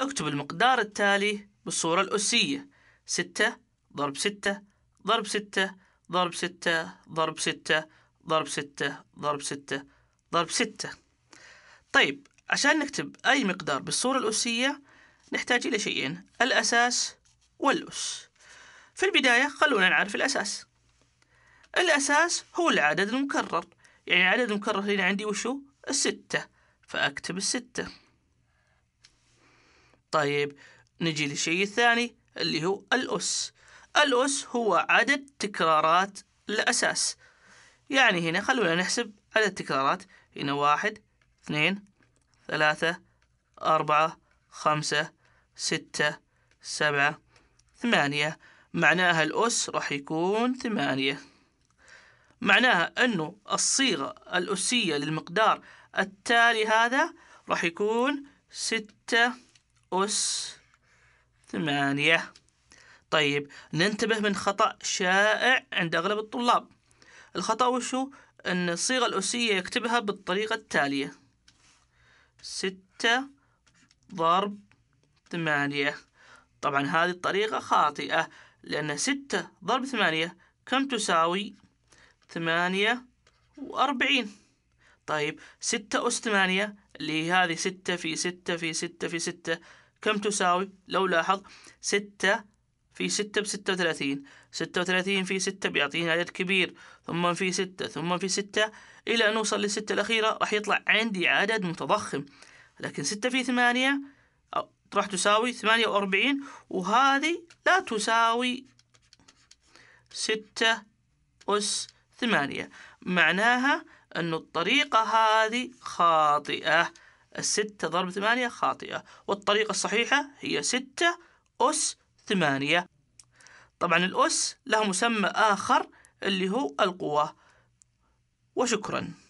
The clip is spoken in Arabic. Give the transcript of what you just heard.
اكتب المقدار التالي بالصورة الأسية ستة ضرب ستة ضرب ستة ضرب ستة ضرب ستة ضرب ستة ضرب ستة ضرب ستة طيب عشان نكتب أي مقدار بالصورة الأسية نحتاج إلى شيئين الأساس والأس في البداية خلونا نعرف الأساس الأساس هو العدد المكرر يعني العدد المكرر هنا عندي وشو الستة فأكتب الستة طيب نجي للشيء الثاني اللي هو الأس الأس هو عدد تكرارات الأساس يعني هنا خلونا نحسب عدد تكرارات هنا واحد اثنين ثلاثة أربعة خمسة ستة سبعة ثمانية معناها الأس راح يكون ثمانية معناها أنه الصيغة الأسية للمقدار التالي هذا راح يكون ستة أس ثمانية طيب ننتبه من خطأ شائع عند أغلب الطلاب الخطأ وشو؟ أن الصيغة الأسية يكتبها بالطريقة التالية ستة ضرب ثمانية طبعا هذه الطريقة خاطئة لأن ستة ضرب ثمانية كم تساوي؟ ثمانية وأربعين طيب ستة أس ثمانية اللي هي هذه ستة في ستة في ستة في ستة كم تساوي لو لاحظ ستة في ستة بستة وثلاثين ستة وثلاثين في ستة بيعطيني عدد كبير ثم في ستة ثم في ستة إلى أن نوصل للستة الأخيرة راح يطلع عندي عدد متضخم لكن ستة في ثمانية راح تساوي ثمانية وأربعين وهذه لا تساوي ستة أس ثمانية معناها أن الطريقة هذه خاطئة الستة ضرب ثمانية خاطئة والطريقة الصحيحة هي ستة أس ثمانية طبعا الأس له مسمى آخر اللي هو القوة وشكرا